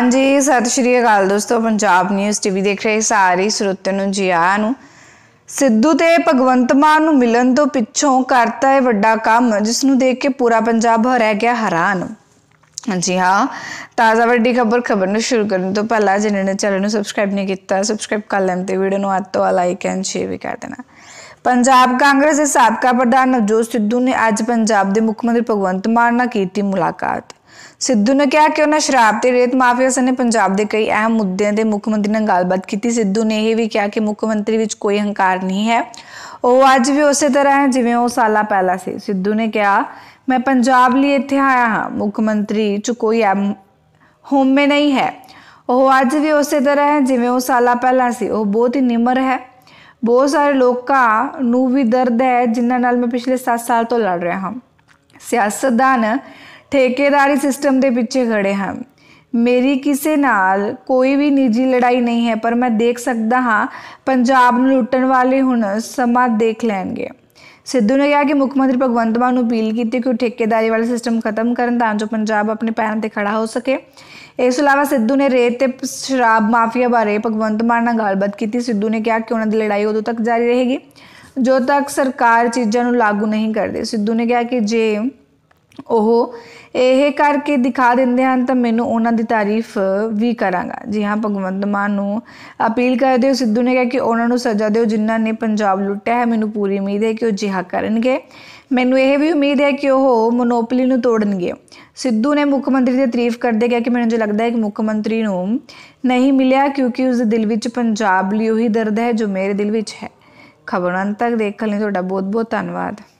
ਹਾਂਜੀ ਸਤਿ ਸ਼੍ਰੀ ਅਕਾਲ ਦੋਸਤੋ ਪੰਜਾਬ ਨਿਊਜ਼ ਟੀਵੀ ਦੇਖ ਰਹੇ ਸਾਰੇ ਸਰੋਤਿਆਂ ਨੂੰ ਜੀ ਆਇਆਂ ਨੂੰ ਸਿੱਧੂ ਤੇ ਭਗਵੰਤ ਮਾਨ ਨੂੰ ਮਿਲਣ ਤੋਂ ਪਿੱਛੋਂ ਕਰਤਾ ਇਹ ਵੱਡਾ ਕੰਮ ਜਿਸ ਨੂੰ ਦੇਖ ਕੇ ਪੂਰਾ ਪੰਜਾਬ ਰਿਹਾ ਗਿਆ ਹੈਰਾਨ ਜੀ ਹਾਂ ਤਾਜ਼ਾ ਵੱਡੀ ਖਬਰ ਖਬਰ ਨੂੰ ਸ਼ੁਰੂ ਕਰਨ ਤੋਂ ਪਹਿਲਾਂ ਜਿਨ੍ਹਾਂ ਨੇ ਚੈਨਲ ਨੂੰ ਸਬਸਕ੍ਰਾਈਬ ਨਹੀਂ ਕੀਤਾ ਸਬਸਕ੍ਰਾਈਬ ਕਰ ਲੈਣ ਤੇ ਵੀਡੀਓ ਨੂੰ ਅੱਤੋਂ ਤੋਂ ਲਾਈਕ ਐਂਡ ਸ਼ੇਅਰ ਵੀ ਕਰ ਦੇਣਾ ਪੰਜਾਬ ਕਾਂਗਰਸ ਦੇ ਸਾਬਕਾ ਪ੍ਰਧਾਨ ਨਵਜੋਤ ਸਿੱਧੂ ਨੇ ਅੱਜ ਪੰਜਾਬ ਦੇ ਮੁੱਖ ਮੰਤਰੀ ਭਗਵੰਤ ਮਾਨ ਨਾਲ ਕੀਤੀ ਮੁਲਾਕਾਤ ਸਿੱਧੂ ਨੇ ਕਿਹਾ ਕਿ ਉਹਨਾਂ ਸ਼ਰਾਬ ਤੇ ਰੇਤ ਮਾਫੀਆ ਸਨੇ ਪੰਜਾਬ ਦੇ ਕਈ ਅਹਿਮ ਮੁੱਦਿਆਂ ਤੇ ਮੁੱਖ ਮੰਤਰੀ ਨਾਲ ਗੱਲਬਾਤ ਕੀਤੀ ਸਿੱਧੂ ਨੇ ਇਹ ਵੀ ਕਿਹਾ ਕਿ ਮੁੱਖ ਮੰਤਰੀ ਵਿੱਚ ਕੋਈ ਹੰਕਾਰ ਨਹੀਂ ਹੈ ਉਹ ਅੱਜ ਵੀ ਉਸੇ ਤਰ੍ਹਾਂ ਹੈ ਜਿਵੇਂ ਉਹ ਸਾਲਾਂ ਪਹਿਲਾਂ ਸੀ ਸਿੱਧੂ ਨੇ ਕਿਹਾ ਮੈਂ ਪੰਜਾਬ ਲਈ ਇੱਥੇ ਆਇਆ ਹਾਂ ਮੁੱਖ ਮੰਤਰੀ ਚ ਕੋਈ ਹੋਮੇ ਨਹੀਂ ਹੈ ਉਹ ਅੱਜ ਵੀ ਉਸੇ ਤਰ੍ਹਾਂ ਹੈ ਜਿਵੇਂ ਉਹ ਸਾਲਾਂ ਪਹਿਲਾਂ ਸੀ ਉਹ ਬਹੁਤ ਹੀ ਨਿਮਰ ਹੈ ਬਹੁਤ ਸਾਰੇ ਲੋਕਾਂ ਨੂੰ ਵੀ ਦਰਦ ਹੈ ਜਿਨ੍ਹਾਂ ਨਾਲ ਮੈਂ ਪਿਛਲੇ 7 ਸਾਲ ਤੋਂ ਲੜ ਰਿਹਾ ਹਾਂ ਸਿਆਸਤਦਾਨ ਠੇਕੇਦਾਰੀ ਸਿਸਟਮ ਦੇ ਪਿੱਛੇ ਖੜੇ ਹਨ ਮੇਰੀ ਕਿਸੇ ਨਾਲ ਕੋਈ ਵੀ ਨਿੱਜੀ ਲੜਾਈ ਨਹੀਂ ਹੈ ਪਰ ਮੈਂ ਦੇਖ ਸਕਦਾ ਹਾਂ ਪੰਜਾਬ ਨੂੰ ਲੁੱਟਣ ਵਾਲੇ ਹੁਣ ਸਮਾਂ ਦੇਖ ਲੈਣਗੇ ਸਿੱਧੂ ਨੇ ਕਿਹਾ ਕਿ ਮੁੱਖ ਮੰਤਰੀ ਭਗਵੰਤ ਮਾਨ ਨੂੰ ਅਪੀਲ ਕੀਤੀ ਕਿ ਉਹ ਠੇਕੇਦਾਰੀ ਵਾਲਾ ਸਿਸਟਮ ਖਤਮ ਕਰਨ ਤਾਂ ਜੋ ਪੰਜਾਬ ਆਪਣੇ ਪੈਰਾਂ ਤੇ ਖੜਾ ਹੋ ਸਕੇ ਇਸ ਤੋਂ ਇਲਾਵਾ ਸਿੱਧੂ ਨੇ ਰੇਤ ਤੇ ਸ਼ਰਾਬ ਮਾਫੀਆ ਬਾਰੇ ਭਗਵੰਤ ਮਾਨ ਨਾਲ ਗੱਲਬਾਤ ਕੀਤੀ ਸਿੱਧੂ ਨੇ ਕਿਹਾ ਕਿ ਉਹਨਾਂ ਦੀ ਲੜਾਈ ਉਦੋਂ ਤੱਕ ਜਾਰੀ ਰਹੇਗੀ ਜੋ ਤੱਕ ਸਰਕਾਰ ਚੀਜ਼ਾਂ ਨੂੰ ਲਾਗੂ ਨਹੀਂ ਕਰਦੇ ਸਿੱਧੂ ਨੇ ਕਿਹਾ ਕਿ ਜੇ ਉਹ ਇਹ ਕਰਕੇ ਦਿਖਾ ਦਿੰਦੇ ਹਨ ਤਾਂ ਮੈਨੂੰ ਉਹਨਾਂ ਦੀ ਤਾਰੀਫ ਵੀ ਕਰਾਂਗਾ ਜੀ ਹਾਂ ਭਗਵੰਤ ਮਾਨ ਨੂੰ ਅਪੀਲ ਕਰਦੇ ਹੋ ਸਿੱਧੂ ਨੇ ਕਿਹਾ ਕਿ ਉਹਨਾਂ ਨੂੰ ਸਜ਼ਾ ਦਿਓ ਜਿਨ੍ਹਾਂ ਨੇ ਪੰਜਾਬ ਲੁੱਟਿਆ ਹੈ ਮੈਨੂੰ ਪੂਰੀ ਉਮੀਦ ਹੈ ਕਿ ਉਹ ਜਿਹਾ ਕਰਨਗੇ ਮੈਨੂੰ ਇਹ ਵੀ ਉਮੀਦ ਹੈ ਕਿ ਉਹ ਮੋਨੋਪੋਲੀ ਨੂੰ ਤੋੜਨਗੇ ਸਿੱਧੂ ਨੇ ਮੁੱਖ ਮੰਤਰੀ ਦੀ ਤਾਰੀਫ ਕਰਦੇ ਕਿਹਾ ਕਿ ਮੈਨੂੰ ਜੋ ਲੱਗਦਾ ਹੈ ਕਿ ਮੁੱਖ ਮੰਤਰੀ ਨੂੰ ਨਹੀਂ ਮਿਲਿਆ ਕਿਉਂਕਿ ਉਸ ਦੇ ਦਿਲ ਵਿੱਚ ਪੰਜਾਬ ਲਈ ਉਹੀ ਦਰਦ ਹੈ ਜੋ ਮੇਰੇ ਦਿਲ ਵਿੱਚ ਹੈ ਖਬਰਾਂ ਤੱਕ ਦੇਖਣ ਲਈ ਤੁਹਾਡਾ ਬਹੁਤ ਬਹੁਤ ਧੰਨਵਾਦ